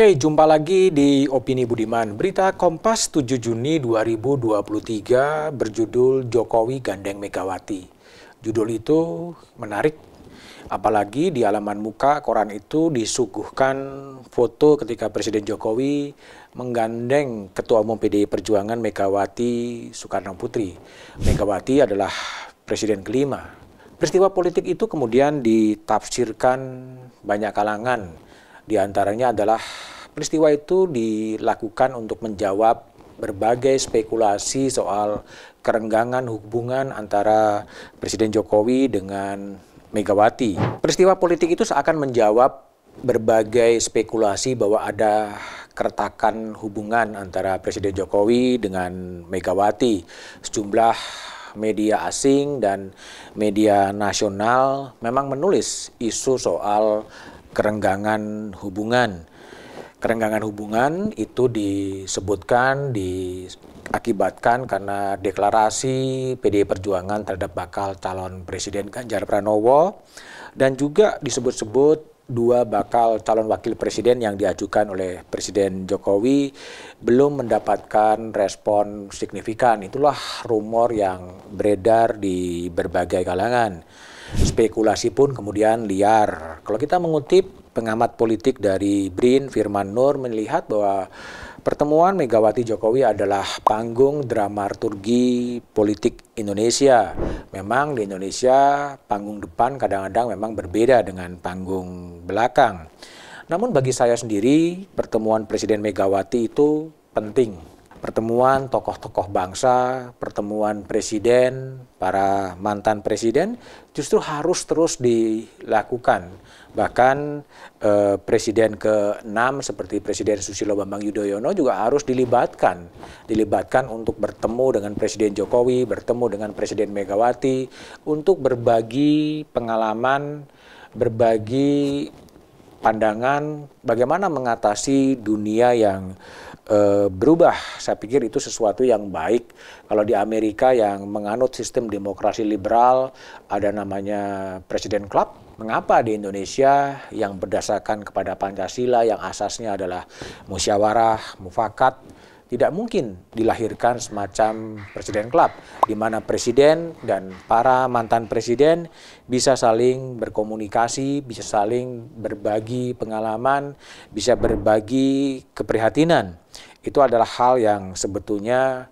Oke, jumpa lagi di Opini Budiman. Berita Kompas 7 Juni 2023 berjudul Jokowi Gandeng Megawati. Judul itu menarik, apalagi di halaman muka koran itu disuguhkan foto ketika Presiden Jokowi menggandeng Ketua Umum PDI Perjuangan Megawati Soekarno Putri. Megawati adalah Presiden kelima. Peristiwa politik itu kemudian ditafsirkan banyak kalangan di antaranya adalah peristiwa itu dilakukan untuk menjawab berbagai spekulasi soal kerenggangan hubungan antara Presiden Jokowi dengan Megawati. Peristiwa politik itu seakan menjawab berbagai spekulasi bahwa ada keretakan hubungan antara Presiden Jokowi dengan Megawati. Sejumlah media asing dan media nasional memang menulis isu soal kerenggangan hubungan. Kerenggangan hubungan itu disebutkan diakibatkan karena deklarasi PDI Perjuangan terhadap bakal calon Presiden Ganjar Pranowo dan juga disebut-sebut dua bakal calon wakil presiden yang diajukan oleh Presiden Jokowi belum mendapatkan respon signifikan. Itulah rumor yang beredar di berbagai kalangan. Spekulasi pun kemudian liar. Kalau kita mengutip pengamat politik dari BRIN, Firman Nur, melihat bahwa pertemuan Megawati Jokowi adalah panggung dramaturgi politik Indonesia. Memang di Indonesia panggung depan kadang-kadang memang berbeda dengan panggung belakang. Namun bagi saya sendiri, pertemuan Presiden Megawati itu penting pertemuan tokoh-tokoh bangsa, pertemuan presiden, para mantan presiden justru harus terus dilakukan. Bahkan eh, presiden ke-6 seperti Presiden Susilo Bambang Yudhoyono juga harus dilibatkan. Dilibatkan untuk bertemu dengan Presiden Jokowi, bertemu dengan Presiden Megawati untuk berbagi pengalaman, berbagi pandangan bagaimana mengatasi dunia yang e, berubah. Saya pikir itu sesuatu yang baik. Kalau di Amerika yang menganut sistem demokrasi liberal, ada namanya Presiden Club. Mengapa di Indonesia yang berdasarkan kepada Pancasila yang asasnya adalah musyawarah, mufakat, tidak mungkin dilahirkan semacam presiden klub di mana presiden dan para mantan presiden bisa saling berkomunikasi, bisa saling berbagi pengalaman, bisa berbagi keprihatinan. Itu adalah hal yang sebetulnya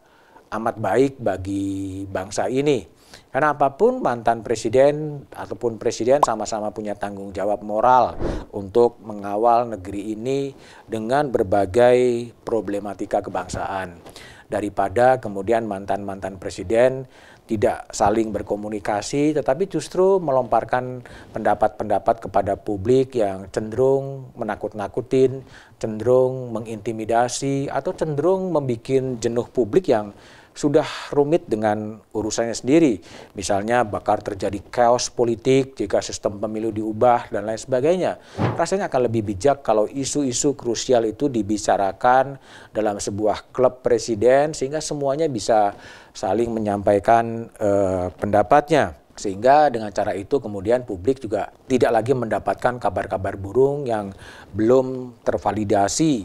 amat baik bagi bangsa ini. Karena apapun mantan presiden ataupun presiden sama-sama punya tanggung jawab moral untuk mengawal negeri ini dengan berbagai problematika kebangsaan. Daripada kemudian mantan-mantan presiden tidak saling berkomunikasi, tetapi justru melomparkan pendapat-pendapat kepada publik yang cenderung menakut-nakutin, cenderung mengintimidasi, atau cenderung membuat jenuh publik yang sudah rumit dengan urusannya sendiri. Misalnya bakar terjadi chaos politik jika sistem pemilu diubah dan lain sebagainya. Rasanya akan lebih bijak kalau isu-isu krusial itu dibicarakan dalam sebuah klub presiden sehingga semuanya bisa saling menyampaikan eh, pendapatnya sehingga dengan cara itu kemudian publik juga tidak lagi mendapatkan kabar-kabar burung yang belum tervalidasi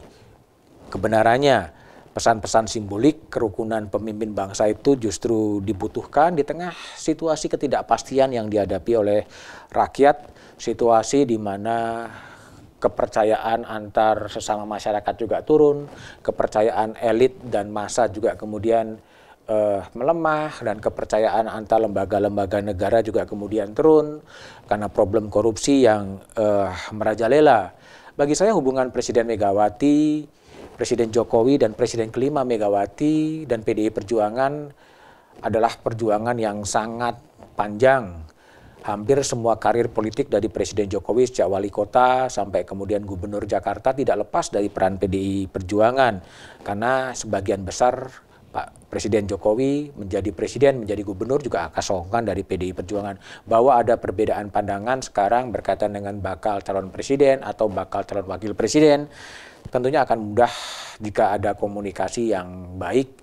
kebenarannya pesan-pesan simbolik kerukunan pemimpin bangsa itu justru dibutuhkan di tengah situasi ketidakpastian yang dihadapi oleh rakyat, situasi di mana kepercayaan antar sesama masyarakat juga turun, kepercayaan elit dan massa juga kemudian uh, melemah dan kepercayaan antar lembaga-lembaga negara juga kemudian turun karena problem korupsi yang uh, merajalela. Bagi saya hubungan Presiden Megawati Presiden Jokowi dan Presiden kelima Megawati dan PDI Perjuangan adalah perjuangan yang sangat panjang. Hampir semua karir politik dari Presiden Jokowi sejak wali kota sampai kemudian gubernur Jakarta tidak lepas dari peran PDI Perjuangan. Karena sebagian besar Pak Presiden Jokowi menjadi presiden, menjadi gubernur juga kesongkan dari PDI Perjuangan bahwa ada perbedaan pandangan sekarang berkaitan dengan bakal calon presiden atau bakal calon wakil presiden. Tentunya akan mudah jika ada komunikasi yang baik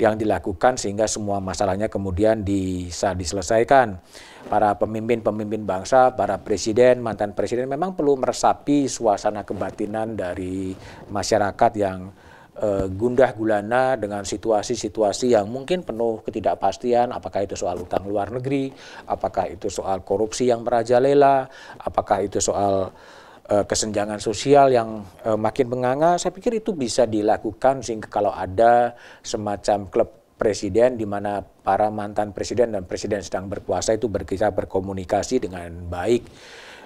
yang dilakukan sehingga semua masalahnya kemudian bisa diselesaikan. Para pemimpin-pemimpin bangsa, para presiden, mantan presiden memang perlu meresapi suasana kebatinan dari masyarakat yang Eh, gundah gulana dengan situasi-situasi yang mungkin penuh ketidakpastian, apakah itu soal utang luar negeri, apakah itu soal korupsi yang merajalela, apakah itu soal uh, kesenjangan sosial yang uh, makin menganga, saya pikir itu bisa dilakukan sehingga kalau ada semacam klub presiden di mana para mantan presiden dan presiden sedang berkuasa itu berkisah berkomunikasi dengan baik.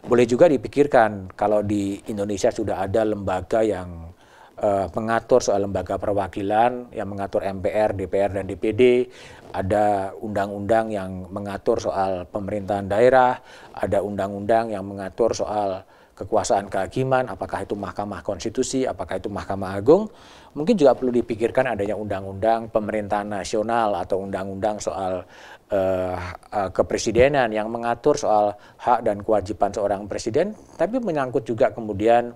Boleh juga dipikirkan kalau di Indonesia sudah ada lembaga yang uh, mengatur soal lembaga perwakilan yang mengatur MPR, DPR dan DPD, ada undang-undang yang mengatur soal pemerintahan daerah, ada undang-undang yang mengatur soal kekuasaan kehakiman, apakah itu Mahkamah Konstitusi, apakah itu Mahkamah Agung, mungkin juga perlu dipikirkan adanya undang-undang pemerintahan nasional atau undang-undang soal uh, uh, kepresidenan yang mengatur soal hak dan kewajiban seorang presiden, tapi menyangkut juga kemudian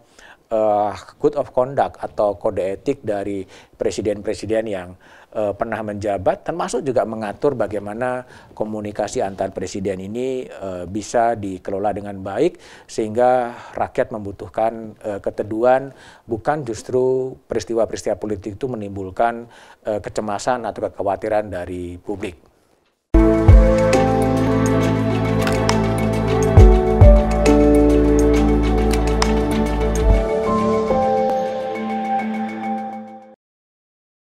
uh, eh, good of conduct atau kode etik dari presiden-presiden yang uh, pernah menjabat, termasuk juga mengatur bagaimana komunikasi antar presiden ini uh, bisa dikelola dengan baik sehingga rakyat membutuhkan uh, keteduhan, bukan justru peristiwa-peristiwa politik itu menimbulkan uh, kecemasan atau kekhawatiran dari publik.